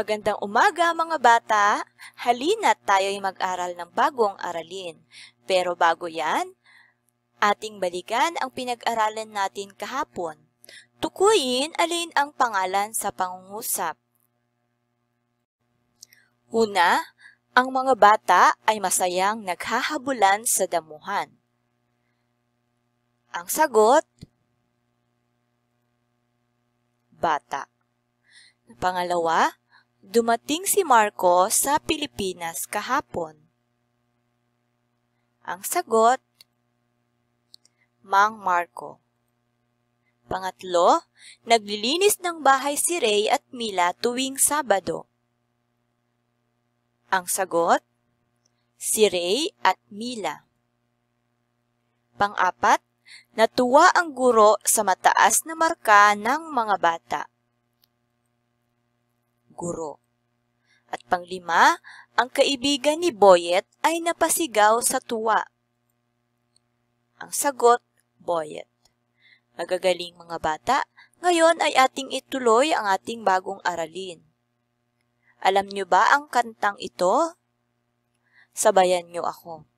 Magandang umaga mga bata! Halina tayo'y mag-aral ng bagong aralin. Pero bago yan, ating balikan ang pinag-aralan natin kahapon. Tukuyin alin ang pangalan sa pangungusap. Una, ang mga bata ay masayang naghahabulan sa damuhan. Ang sagot, bata. Pangalawa, Dumating si Marco sa Pilipinas kahapon. Ang sagot, Mang Marco. Pangatlo, naglilinis ng bahay si Ray at Mila tuwing Sabado. Ang sagot, si Ray at Mila. Pangapat, natuwa ang guro sa mataas na marka ng mga bata guro. At panglima, ang kaibigan ni Boyet ay napasigaw sa tuwa. Ang sagot, Boyet. Magagaling mga bata, ngayon ay ating ituloy ang ating bagong aralin. Alam niyo ba ang kantang ito? Sabayan niyo ako.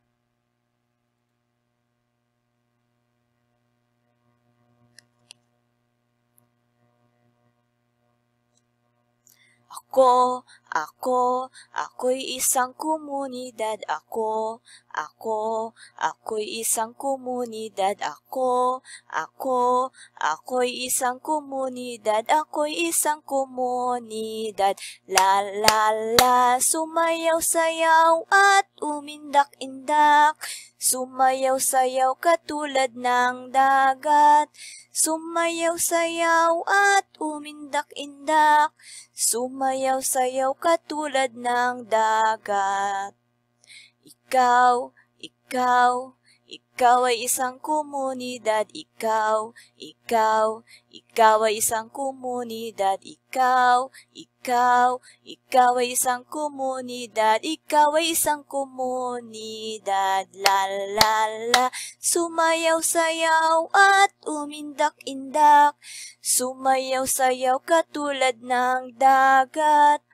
过。Ako, ako'y isang komunidad. Ako, ako, ako'y isang komunidad. Ako, ako, ako'y isang komunidad. Ako'y isang komunidad. La la la, sumayaw, sayaw at umindak-indak. Sumayaw-sayaw katulad ng dagat, sumayaw-sayaw at umindak-indak, sumayaw-sayaw katulad ng dagat. Ikaw, ikaw, ikaw ay isang komunidad, ikaw, ikaw, ikaw ay isang komunidad, ikaw, ikaw, ikaw ay isang komunidad, ikaw ay isang komunidad, la la la, sumayaw sayaw at umindak-indak, sumayaw sayaw katulad ng dagat,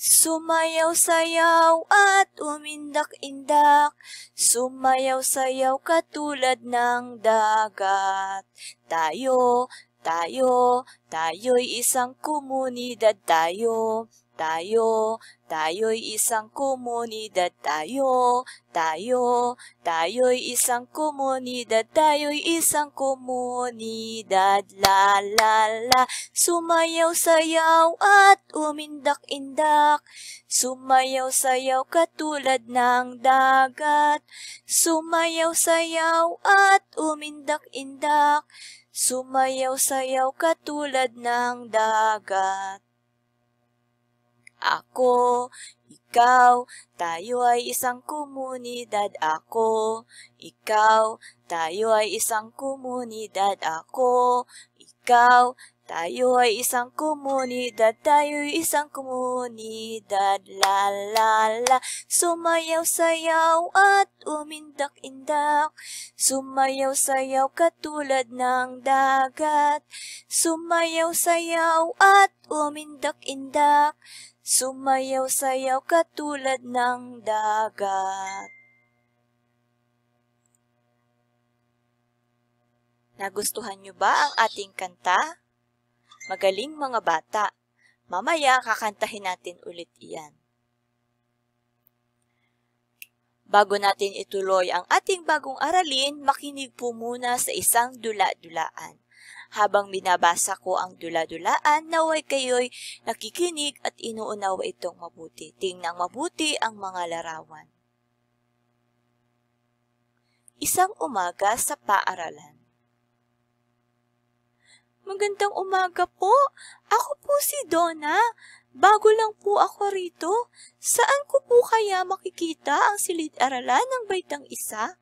Sumayaw-sayaw at umindak-indak, sumayaw-sayaw katulad ng dagat. Tayo, tayo, tayo'y isang komunidad tayo tayo, tayo'y isang komunidad tayo, tayo, tayo'y isang komunidad, tayo'y isang komunidad, la la la, sumayaw sayaw at umindak-indak, sumayaw sayaw katulad ng dagat, sumayaw sayaw at umindak-indak, sumayaw sayaw katulad ng dagat. Ako, ikaw, tayo ay isang komunidad ako. Ikaw, tayo ay isang komunidad ako. Ikaw, tayo ay isang komunidad, tayo ay isang komunidad, la la la. Sumayaw, sayaw at umindak-indak. Sumayaw, sayaw katulad ng dagat. Sumayaw, sayaw at umindak-indak. Sumayaw, sayaw katulad ng dagat. Nagustuhan nyo ba ang ating kanta? Magaling mga bata. Mamaya kakantahin natin ulit iyan. Bago natin ituloy ang ating bagong aralin, makinig po muna sa isang dula-dulaan. Habang binabasa ko ang dula-dulaan, naway kayo'y nakikinig at inuunawa itong mabuti. Tingnang mabuti ang mga larawan. Isang umaga sa paaralan. Magandang umaga po. Ako po si Donna. Bago lang po ako rito. Saan ko po kaya makikita ang silid-aralan ng baitang isa?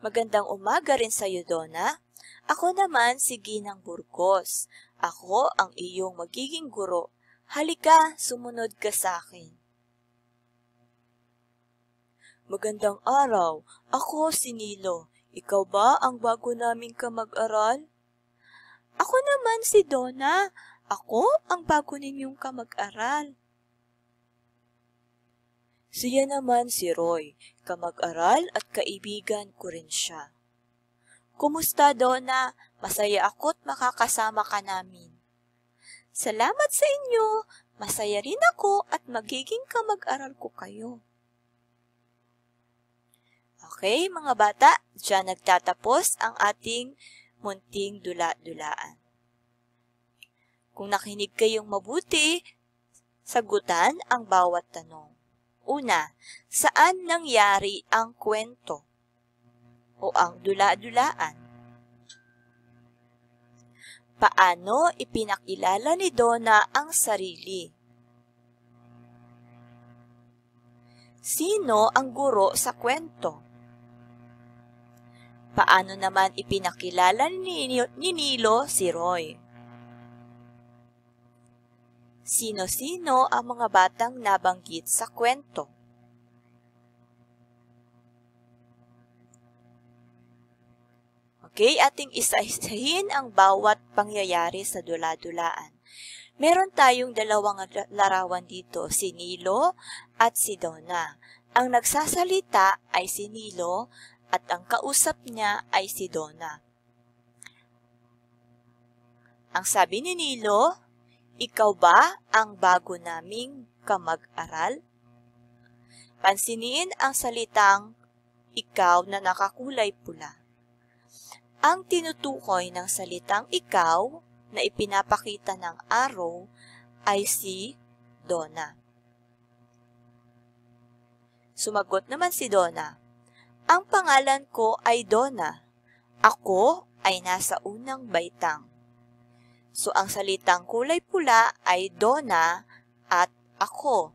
Magandang umaga rin sa iyo, Donna. Ako naman si Ginang Burgos. Ako ang iyong magiging guro. Halika, sumunod ka sa akin. Magandang araw. Ako si Nilo. Ikaw ba ang bago naming kamag-aral? Ako naman si Donna. Ako ang bago ninyong kamag-aral. Siya naman si Roy, kamag-aral at kaibigan ko rin siya. Kumusta, Donna? Masaya ako't makakasama ka namin. Salamat sa inyo. Masaya rin ako at magiging kamag-aral ko kayo. Okay, mga bata, dyan nagtatapos ang ating munting dula-dulaan. Kung nakinig kayong mabuti, sagutan ang bawat tanong. Una, saan nangyari ang kwento o ang dula-dulaan? Paano ipinakilala ni Donna ang sarili? Sino ang guro sa kwento? Paano naman ipinakilala ni, ni Nilo si Roy? Sino-sino ang mga batang nabanggit sa kwento? Okay, ating isahin ang bawat pangyayari sa dula-dulaan. Meron tayong dalawang larawan dito, si Nilo at si Donna. Ang nagsasalita ay si Nilo at ang kausap niya ay si Donna. Ang sabi ni Nilo, ikaw ba ang bago naming kamag-aral? Pansinin ang salitang ikaw na nakakulay pula. Ang tinutukoy ng salitang ikaw na ipinapakita ng araw ay si Donna. Sumagot naman si Donna, ang pangalan ko ay Donna. Ako ay nasa unang baitang. So ang salitang kulay pula ay Donna at ako.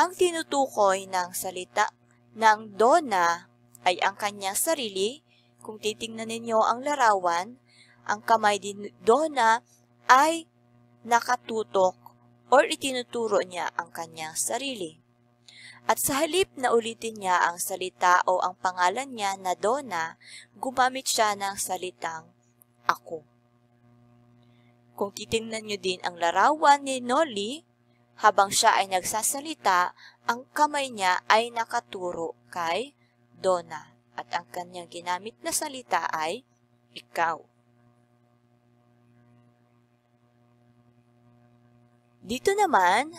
Ang tinutukoy ng salita ng Donna ay ang kanyang sarili. Kung titingnan ninyo ang larawan, ang kamay ni Donna ay nakatutok or itinuturo niya ang kanyang sarili. At sa halip na ulitin niya ang salita o ang pangalan niya na Donna, gumamit siya ng salitang ako. Kung titingnan niyo din ang larawan ni Noli, habang siya ay nagsasalita, ang kamay niya ay nakaturo kay Donna at ang kanyang ginamit na salita ay ikaw. Dito naman,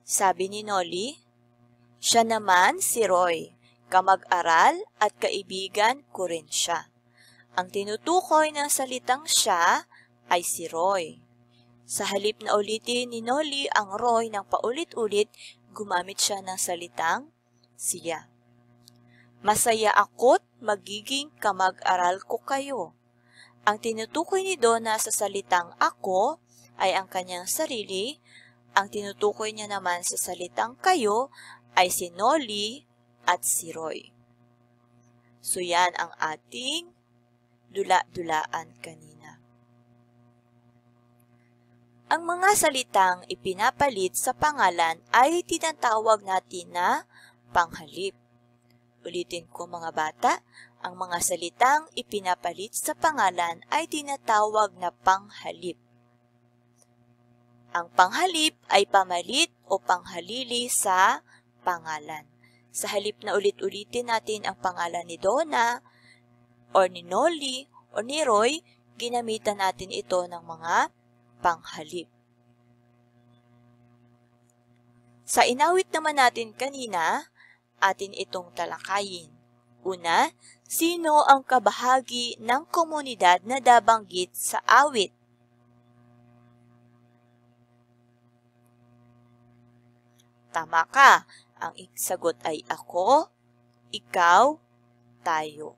sabi ni Noli, siya naman si Roy, kamag-aral at kaibigan ko rin siya. Ang tinutukoy ng salitang siya ay si Roy. Sa halip na ulitin ni Noli ang Roy ng paulit-ulit, gumamit siya ng salitang siya. Masaya ako't magiging kamag-aral ko kayo. Ang tinutukoy ni Donna sa salitang ako ay ang kanyang sarili, ang tinutukoy niya naman sa salitang kayo ay si Nolly at si Roy. So yan ang ating dula-dulaan kanina. Ang mga salitang ipinapalit sa pangalan ay tinatawag natin na panghalip. Ulitin ko mga bata, ang mga salitang ipinapalit sa pangalan ay tinatawag na panghalip. Ang panghalip ay pamalit o panghalili sa pangalan. Sa halip na ulit-ulitin natin ang pangalan ni Donna, or ni Nolly, o ni Roy, ginamitan natin ito ng mga panghalip. Sa inawit naman natin kanina, atin itong talakayin. Una, sino ang kabahagi ng komunidad na dabanggit sa awit? Tama ka. Ang sagot ay ako, ikaw, tayo.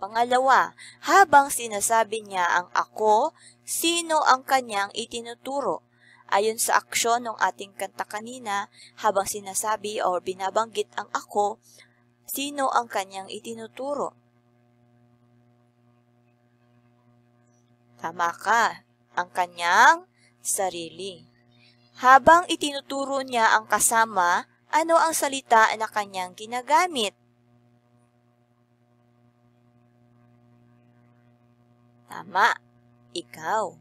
Pangalawa, habang sinasabi niya ang ako, sino ang kanyang itinuturo? Ayon sa aksyon ng ating kanta kanina, habang sinasabi o binabanggit ang ako, sino ang kanyang itinuturo? Tama ka, ang kanyang sarili. Habang itinuturo niya ang kasama, ano ang salita na kanyang ginagamit. Tama, ikaw.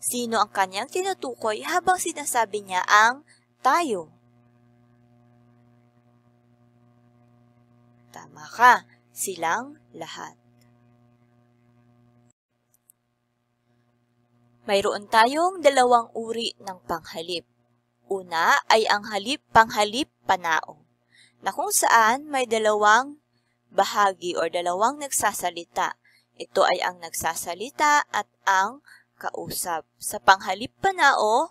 Sino ang kanyang tinutukoy habang sinasabi niya ang tayo? Tama ka, silang lahat. Mayroon tayong dalawang uri ng panghalip. Una ay ang halip panghalip panao, na kung saan may dalawang bahagi o dalawang nagsasalita. Ito ay ang nagsasalita at ang kausap. Sa panghalip panao,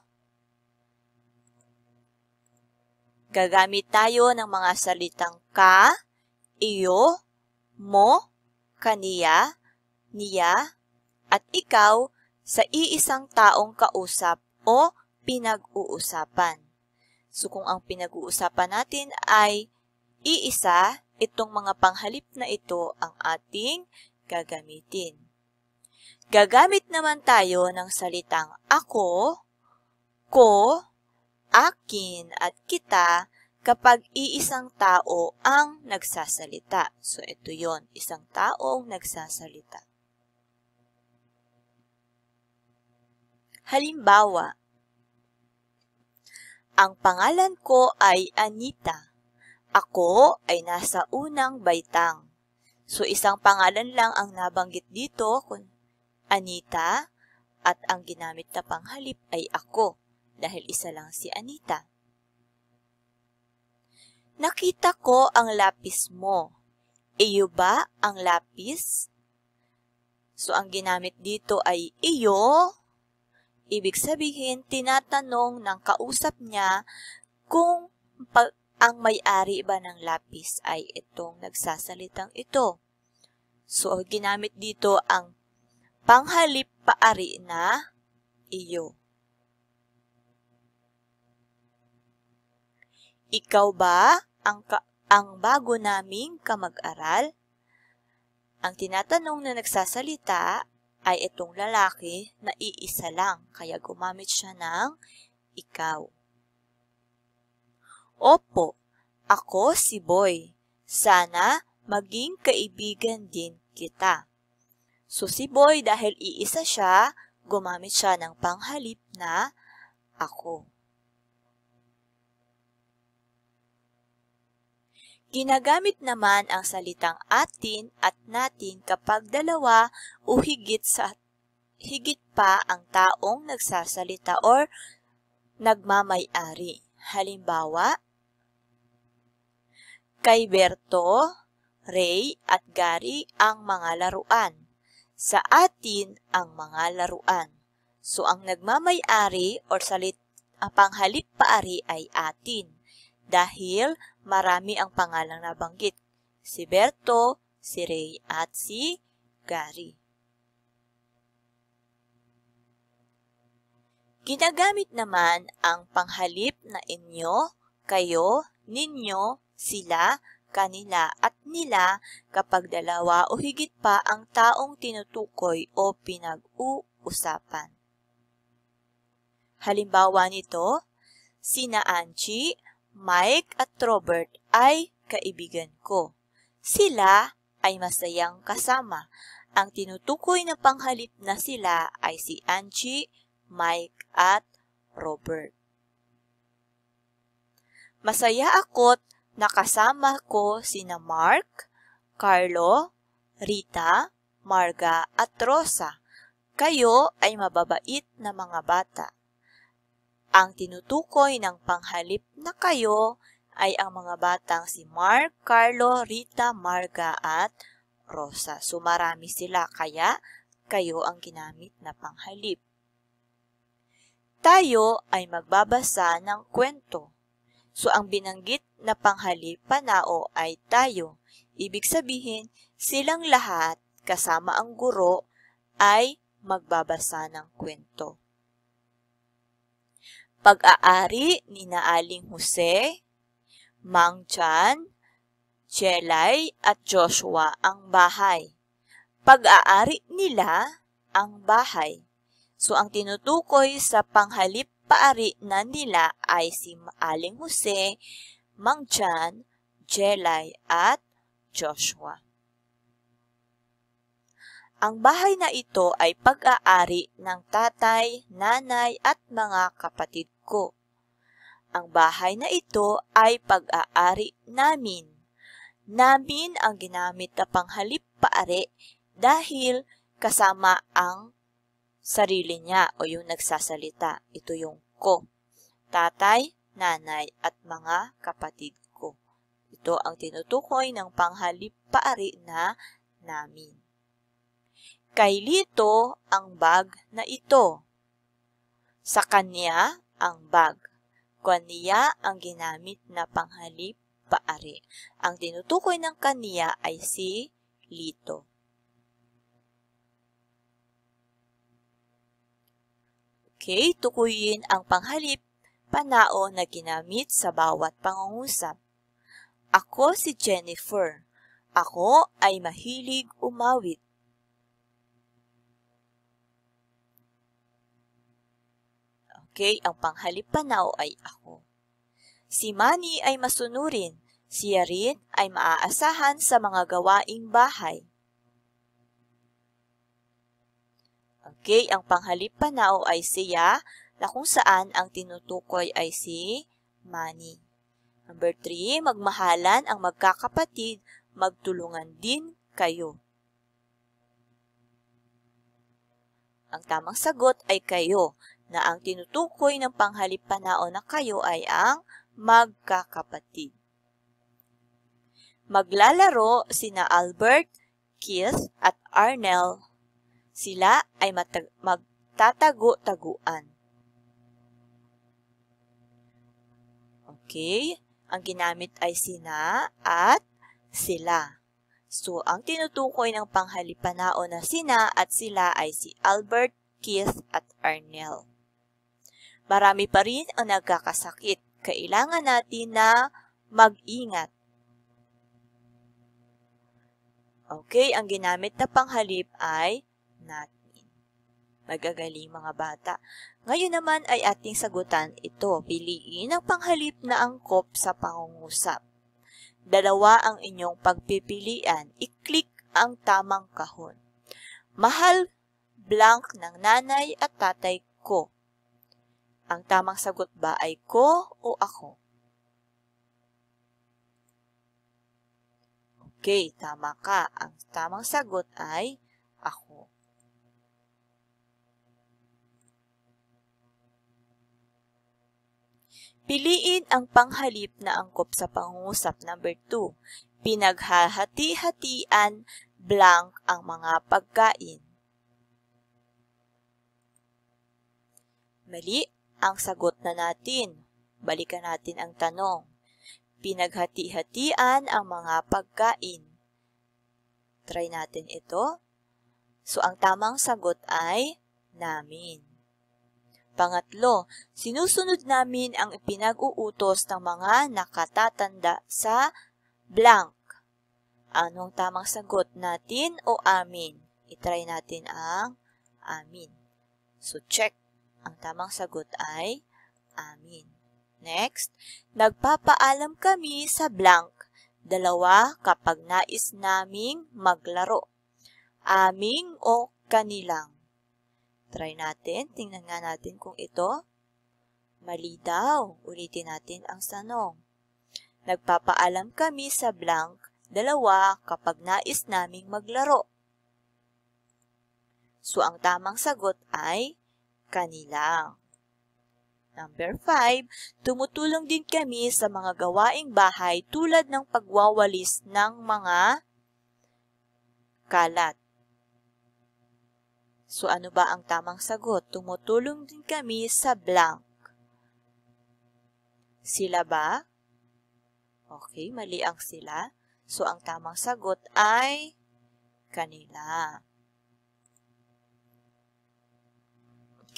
gagamit tayo ng mga salitang ka, iyo, mo, kaniya, niya, at ikaw sa iisang taong kausap o pinag-uusapan. So kung ang pinag-uusapan natin ay iisa, itong mga panghalip na ito ang ating gagamitin. Gagamit naman tayo ng salitang ako, ko, akin at kita kapag iisang tao ang nagsasalita. So ito yon isang taong nagsasalita. Halimbawa, ang pangalan ko ay Anita. Ako ay nasa unang baitang. So isang pangalan lang ang nabanggit dito, Anita, at ang ginamit na panghalip ay ako dahil isa lang si Anita. Nakita ko ang lapis mo. Iyo ba ang lapis? So ang ginamit dito ay iyo Ibig sabihin, tinatanong ng kausap niya kung pag, ang may-ari ba ng lapis ay itong nagsasalitang ito. So, ginamit dito ang panghalip paari na iyo. Ikaw ba ang, ka- ang bago naming kamag-aral? Ang tinatanong na nagsasalita ay itong lalaki na iisa lang kaya gumamit siya ng ikaw. Opo, ako si Boy. Sana maging kaibigan din kita. So si Boy dahil iisa siya, gumamit siya ng panghalip na ako. Ginagamit naman ang salitang atin at natin kapag dalawa o higit sa higit pa ang taong nagsasalita or nagmamay-ari. Halimbawa, kay Berto, Ray at Gary ang mga laruan. Sa atin ang mga laruan. So ang nagmamay-ari or salit ang panghalip paari ay atin dahil marami ang pangalang nabanggit. Si Berto, si Ray at si Gary. Ginagamit naman ang panghalip na inyo, kayo, ninyo, sila, kanila at nila kapag dalawa o higit pa ang taong tinutukoy o pinag-uusapan. Halimbawa nito, sina Anchi, Mike at Robert ay kaibigan ko. Sila ay masayang kasama. Ang tinutukoy na panghalip na sila ay si Angie, Mike at Robert. Masaya ako't nakasama ko sina Mark, Carlo, Rita, Marga at Rosa. Kayo ay mababait na mga bata. Ang tinutukoy ng panghalip na kayo ay ang mga batang si Mark, Carlo, Rita, Marga at Rosa. So marami sila kaya kayo ang ginamit na panghalip. Tayo ay magbabasa ng kwento. So ang binanggit na panghalip panao ay tayo. Ibig sabihin, silang lahat kasama ang guro ay magbabasa ng kwento pag-aari ni Naaling Jose, Mang Chan, Jelay at Joshua ang bahay. Pag-aari nila ang bahay. So, ang tinutukoy sa panghalip paari na nila ay si Aling Jose, Mang Chan, Jelay at Joshua. Ang bahay na ito ay pag-aari ng tatay, nanay at mga kapatid ko. Ang bahay na ito ay pag-aari namin. Namin ang ginamit na panghalip paari dahil kasama ang sarili niya o yung nagsasalita. Ito yung ko. Tatay, nanay at mga kapatid ko. Ito ang tinutukoy ng panghalip paari na namin. Kay Lito ang bag na ito. Sa kanya ang bag. Kaniya ang ginamit na panghalip paari. Ang tinutukoy ng kaniya ay si Lito. Okay, tukuyin ang panghalip panao na ginamit sa bawat pangungusap. Ako si Jennifer. Ako ay mahilig umawit. okay, ang panghalip panaw ay ako. Si Manny ay masunurin, siya rin ay maaasahan sa mga gawaing bahay. Okay, ang panghalip panaw ay siya na kung saan ang tinutukoy ay si Manny. Number 3, magmahalan ang magkakapatid, magtulungan din kayo. Ang tamang sagot ay kayo na ang tinutukoy ng panghalip panahon na kayo ay ang magkakapatid. Maglalaro sina Albert, Keith at Arnell. Sila ay magtatago-taguan. Okay? Ang ginamit ay sina at sila. So, ang tinutukoy ng panghalipanao na sina at sila ay si Albert, Keith at Arnell marami pa rin ang nagkakasakit. Kailangan natin na mag-ingat. Okay, ang ginamit na panghalip ay natin. Magagaling mga bata. Ngayon naman ay ating sagutan ito. Piliin ang panghalip na angkop sa pangungusap. Dalawa ang inyong pagpipilian. I-click ang tamang kahon. Mahal blank ng nanay at tatay ko. Ang tamang sagot ba ay ko o ako? Okay, tama ka. Ang tamang sagot ay ako. Piliin ang panghalip na angkop sa pangungusap number 2. Pinaghahati-hatian blank ang mga pagkain. Mali, ang sagot na natin. Balikan natin ang tanong. Pinaghati-hatian ang mga pagkain. Try natin ito. So, ang tamang sagot ay namin. Pangatlo, sinusunod namin ang ipinag uutos ng mga nakatatanda sa blank. Anong tamang sagot natin o amin? Itry natin ang amin. So, check. Ang tamang sagot ay amin. Next, nagpapaalam kami sa blank. Dalawa kapag nais naming maglaro. Aming o kanilang. Try natin. Tingnan nga natin kung ito. Mali daw. Ulitin natin ang sanong. Nagpapaalam kami sa blank. Dalawa kapag nais naming maglaro. So, ang tamang sagot ay kanila. Number 5, tumutulong din kami sa mga gawaing bahay tulad ng pagwawalis ng mga kalat. So ano ba ang tamang sagot? Tumutulong din kami sa blank. Sila ba? Okay, mali ang sila. So ang tamang sagot ay kanila.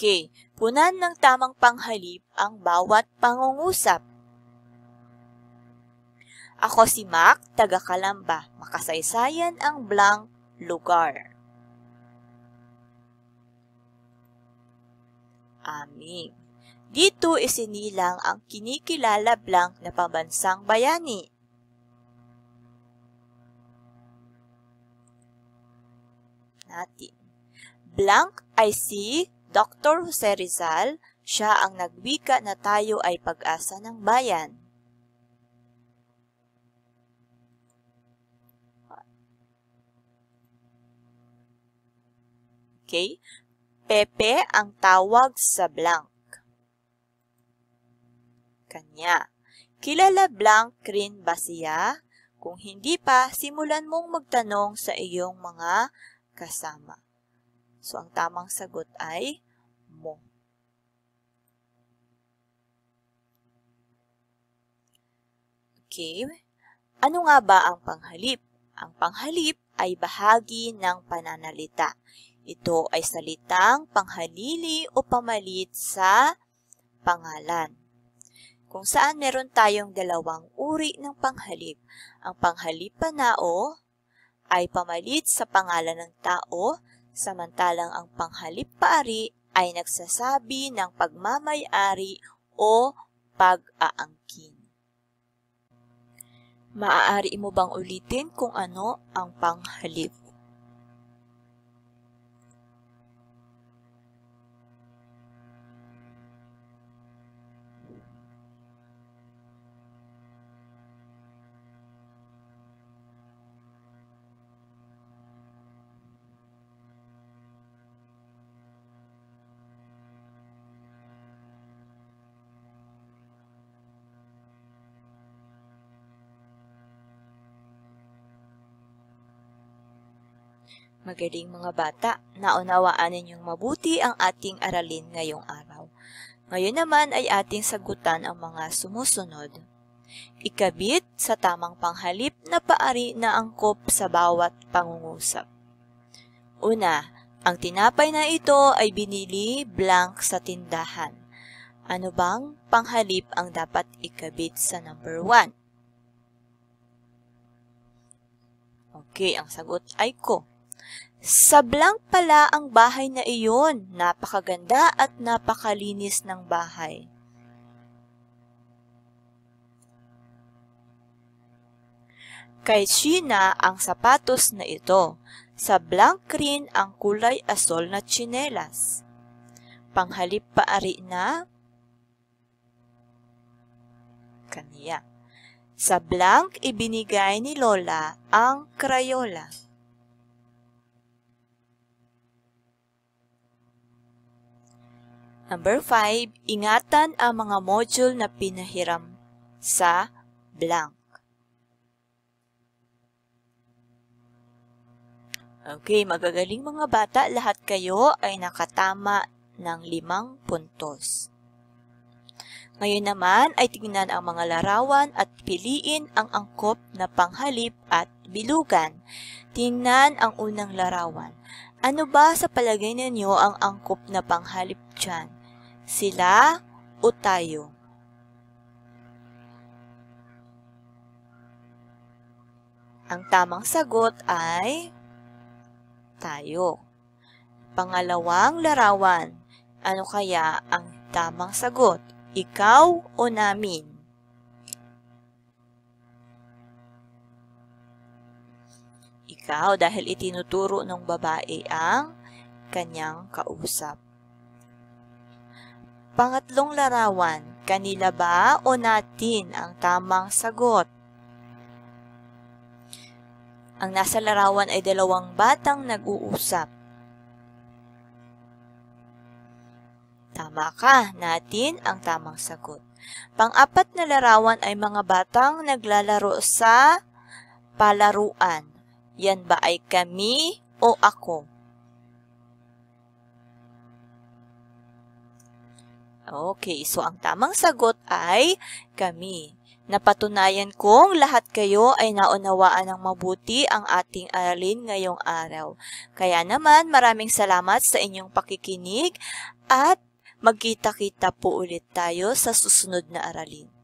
K. Punan ng tamang panghalip ang bawat pangungusap. Ako si Mac, taga Kalamba. Makasaysayan ang blank lugar. Aming. Dito isinilang ang kinikilala blank na pambansang bayani. Natin. Blank I see Dr. Jose Rizal, siya ang nagwika na tayo ay pag-asa ng bayan. Okay? Pepe ang tawag sa blank. Kanya. Kilala blank rin ba siya? Kung hindi pa, simulan mong magtanong sa iyong mga kasama. So, ang tamang sagot ay mo. Okay. Ano nga ba ang panghalip? Ang panghalip ay bahagi ng pananalita. Ito ay salitang panghalili o pamalit sa pangalan. Kung saan meron tayong dalawang uri ng panghalip. Ang panghalip panao ay pamalit sa pangalan ng tao samantalang ang panghalip paari ay nagsasabi ng pagmamayari o pag-aangkin. Maaari mo bang ulitin kung ano ang panghalip? Magaling mga bata, naunawaan ninyong mabuti ang ating aralin ngayong araw. Ngayon naman ay ating sagutan ang mga sumusunod. Ikabit sa tamang panghalip na paari na angkop sa bawat pangungusap. Una, ang tinapay na ito ay binili blank sa tindahan. Ano bang panghalip ang dapat ikabit sa number 1? Okay, ang sagot ay ko. Sablang pala ang bahay na iyon. Napakaganda at napakalinis ng bahay. Kay Sheena ang sapatos na ito. Sa blank green ang kulay asol na tsinelas. Panghalip paari na kaniya. Sa blank ibinigay ni Lola ang Crayola. Number 5, ingatan ang mga module na pinahiram sa blank. Okay, magagaling mga bata, lahat kayo ay nakatama ng limang puntos. Ngayon naman ay tingnan ang mga larawan at piliin ang angkop na panghalip at bilugan. Tingnan ang unang larawan. Ano ba sa palagay ninyo ang angkop na panghalip dyan? Sila o tayo? Ang tamang sagot ay tayo. Pangalawang larawan, ano kaya ang tamang sagot? Ikaw o namin? Ikaw dahil itinuturo ng babae ang kanyang kausap. Pangatlong larawan, kanila ba o natin ang tamang sagot? Ang nasa larawan ay dalawang batang nag-uusap. Tama ka, natin ang tamang sagot. Pang-apat na larawan ay mga batang naglalaro sa palaruan. Yan ba ay kami o ako? Okay, so ang tamang sagot ay kami. Napatunayan kong lahat kayo ay naunawaan ng mabuti ang ating aralin ngayong araw. Kaya naman, maraming salamat sa inyong pakikinig at magkita-kita po ulit tayo sa susunod na aralin.